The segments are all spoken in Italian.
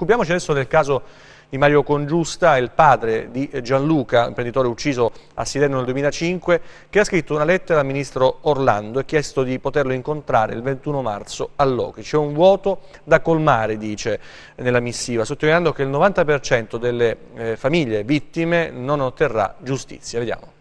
Occupiamoci adesso del caso di Mario Congiusta, il padre di Gianluca, imprenditore ucciso a Siderno nel 2005, che ha scritto una lettera al ministro Orlando e chiesto di poterlo incontrare il 21 marzo a Lochi. C'è un vuoto da colmare, dice nella missiva, sottolineando che il 90% delle eh, famiglie vittime non otterrà giustizia. Vediamo.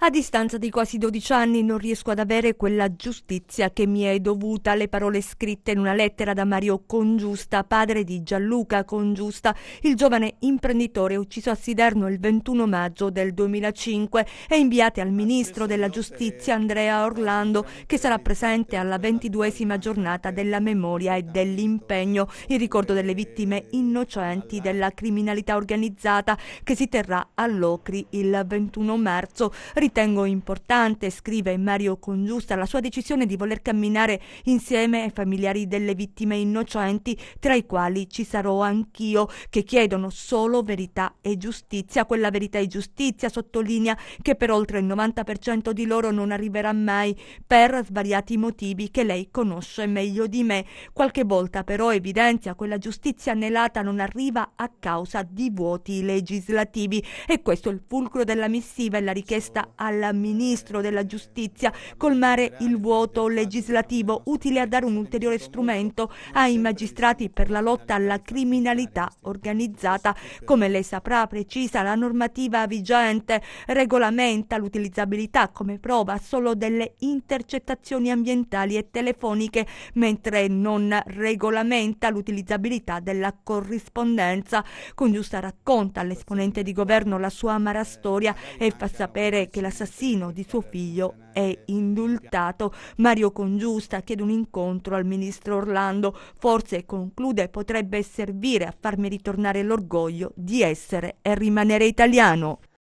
A distanza di quasi 12 anni non riesco ad avere quella giustizia che mi è dovuta. Le parole scritte in una lettera da Mario Congiusta, padre di Gianluca Congiusta, il giovane imprenditore ucciso a Siderno il 21 maggio del 2005 e inviate al ministro della giustizia Andrea Orlando che sarà presente alla 22esima giornata della memoria e dell'impegno in ricordo delle vittime innocenti della criminalità organizzata che si terrà a Locri il 21 marzo. Ritengo importante, scrive Mario Congiusta, la sua decisione di voler camminare insieme ai familiari delle vittime innocenti, tra i quali ci sarò anch'io, che chiedono solo verità e giustizia. Quella verità e giustizia sottolinea che per oltre il 90% di loro non arriverà mai per svariati motivi che lei conosce meglio di me. Qualche volta però evidenzia quella giustizia anelata non arriva a causa di vuoti legislativi e questo è il fulcro della missiva e la richiesta al Ministro della Giustizia colmare il vuoto legislativo utile a dare un ulteriore strumento ai magistrati per la lotta alla criminalità organizzata. Come lei saprà, precisa la normativa vigente regolamenta l'utilizzabilità come prova solo delle intercettazioni ambientali e telefoniche, mentre non regolamenta l'utilizzabilità della corrispondenza. Con giusta racconta all'esponente di governo la sua amara storia e fa sapere che l'assassino di suo figlio è indultato. Mario Congiusta chiede un incontro al ministro Orlando. Forse, conclude, potrebbe servire a farmi ritornare l'orgoglio di essere e rimanere italiano.